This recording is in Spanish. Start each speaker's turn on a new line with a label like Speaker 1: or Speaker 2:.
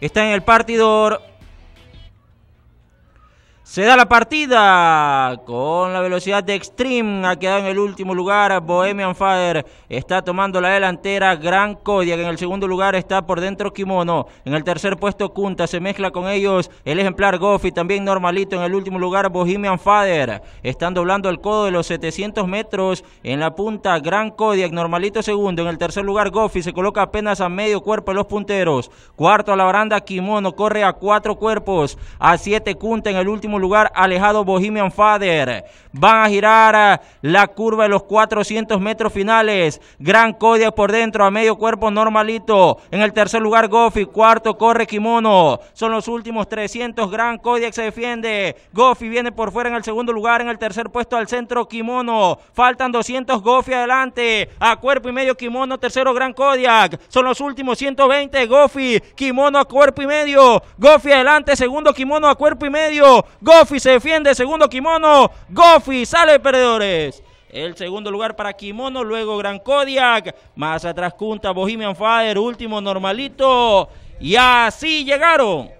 Speaker 1: Está en el partidor se da la partida con la velocidad de Extreme. Ha quedado en el último lugar. Bohemian Fader, está tomando la delantera. Gran Kodiak en el segundo lugar está por dentro Kimono. En el tercer puesto Kunta. Se mezcla con ellos el ejemplar Goffy. También normalito en el último lugar Bohemian Fader, Están doblando el codo de los 700 metros. En la punta Gran Kodiak. Normalito segundo. En el tercer lugar Goffy. Se coloca apenas a medio cuerpo de los punteros. Cuarto a la baranda Kimono. Corre a cuatro cuerpos. A siete Kunta en el último lugar alejado Bohemian Father. Van a girar eh, la curva de los 400 metros finales. Gran Kodiak por dentro, a medio cuerpo normalito. En el tercer lugar Goffy, cuarto corre Kimono. Son los últimos 300. Gran Kodiak se defiende. Goffy viene por fuera en el segundo lugar. En el tercer puesto al centro Kimono. Faltan 200. Goffy adelante. A cuerpo y medio Kimono. Tercero Gran Kodiak. Son los últimos 120. Goffy. Kimono a cuerpo y medio. Goffy adelante. Segundo Kimono a cuerpo y medio. Goffy se defiende, segundo Kimono. Goffy sale perdedores. El segundo lugar para Kimono, luego Gran Kodiak. Más atrás Kunta, Bohemian Fire, último normalito. Y así llegaron